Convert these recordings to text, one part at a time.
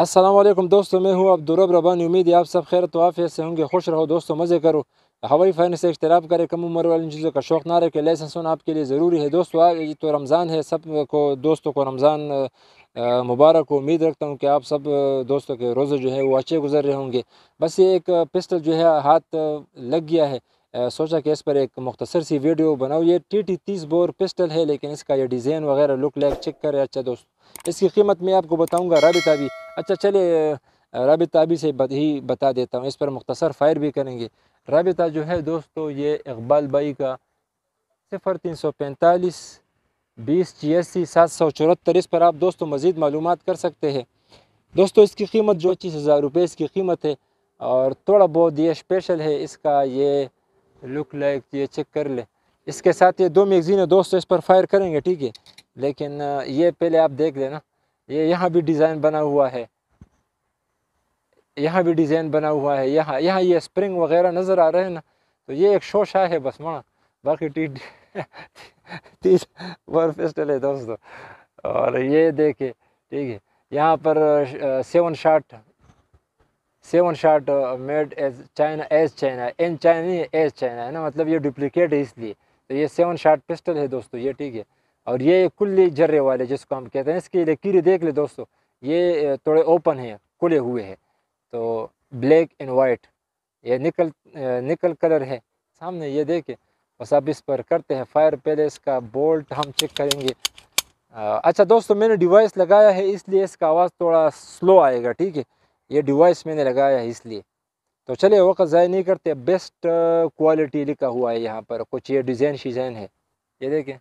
असलम दोस्तों मैं हूँ अब्दुरब रबानी उम्मीद है आप सब खैर तो आफियत से होंगे खुश रहो दोस्तों मज़े करो हवाई फ़ैन से इश्तराब करें कम उम्र वाली चीज़ों का शौक ना रखें लाइसेंस होना आपके लिए ज़रूरी है दोस्तों आज तो रमज़ान है सब को दोस्तों को रमज़ान मुबारक उम्मीद रखता हूँ कि आप सब दोस्तों के रोज़े जो है वो अच्छे गुजर रहे होंगे बस ये एक पिस्टल जो है हाथ लग गया है सोचा कि इस पर एक मुख्तर सी वीडियो बनाओ ये टी टी तीस बोर पिस्टल है लेकिन इसका यह डिज़ाइन वगैरह लुक लैक चेक करें अच्छा दोस्तों इसकी कीमत मैं आपको बताऊँगा रबिता भी अच्छा चले रबिता अभी से ही बता देता हूँ इस पर मुख्तसर फायर भी करेंगे रबिता जो है दोस्तों ये इकबाल बाई का सिफर तीन सौ पैंतालीस बीस छियासी सात सौ चौहत्तर इस पर आप दोस्तों मज़ीद मालूम कर सकते हैं दोस्तों इसकी कीमत जो पच्चीस हज़ार रुपये इसकी कीमत है और थोड़ा बहुत ये स्पेशल है इसका ये लुक लाइक ये चेक कर ले इसके साथ ये दो मैगज़ीन है दोस्तों इस पर फायर करेंगे ठीक है लेकिन ये पहले आप देख लेना ये यहाँ भी डिज़ाइन बना हुआ है यहाँ भी डिज़ाइन बना हुआ है यहाँ यहाँ ये स्प्रिंग वगैरह नज़र आ रहे हैं ना तो ये एक शोशा है बस माँ बाकी टी तीस वर्फ पिस्टल है दोस्तों और ये देखे ठीक है यहाँ पर seven shot seven shot made as China as China an China as China है ना मतलब ये डुप्लीकेट है इसलिए तो ये सेवन शार्ट पिस्टल है दोस्तों ये ठीक है और ये कुल्ली जर्रे वाले जिसको हम कहते हैं इसके लिए कीड़े देख ले दोस्तों ये थोड़े ओपन हैं खुले हुए हैं तो ब्लैक एंड वाइट ये निकल निकल कलर है सामने ये देखें बस अब इस पर करते हैं फायर पहले इसका बोल्ट हम चेक करेंगे अच्छा दोस्तों मैंने डिवाइस लगाया है इसलिए इसका आवाज़ थोड़ा स्लो आएगा ठीक है ये डिवाइस मैंने लगाया है इसलिए तो चलिए वक्त ज़ाय नहीं करते बेस्ट क्वालिटी लिखा हुआ है यहाँ पर कुछ ये डिज़ाइन शिजाइन है ये देखें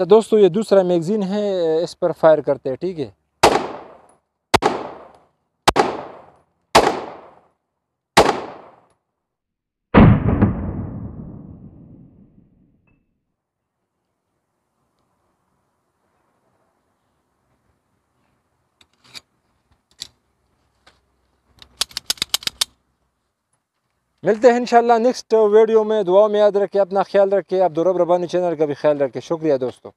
तो दोस्तों ये दूसरा मैगज़ीन है इस पर फायर करते हैं ठीक है मिलते हैं इंशाल्लाह नेक्स्ट वीडियो में दुआ में याद रखें अपना ख्याल रखें आप दुरब रबानी चैनल का भी ख्याल रखें शुक्रिया दोस्तों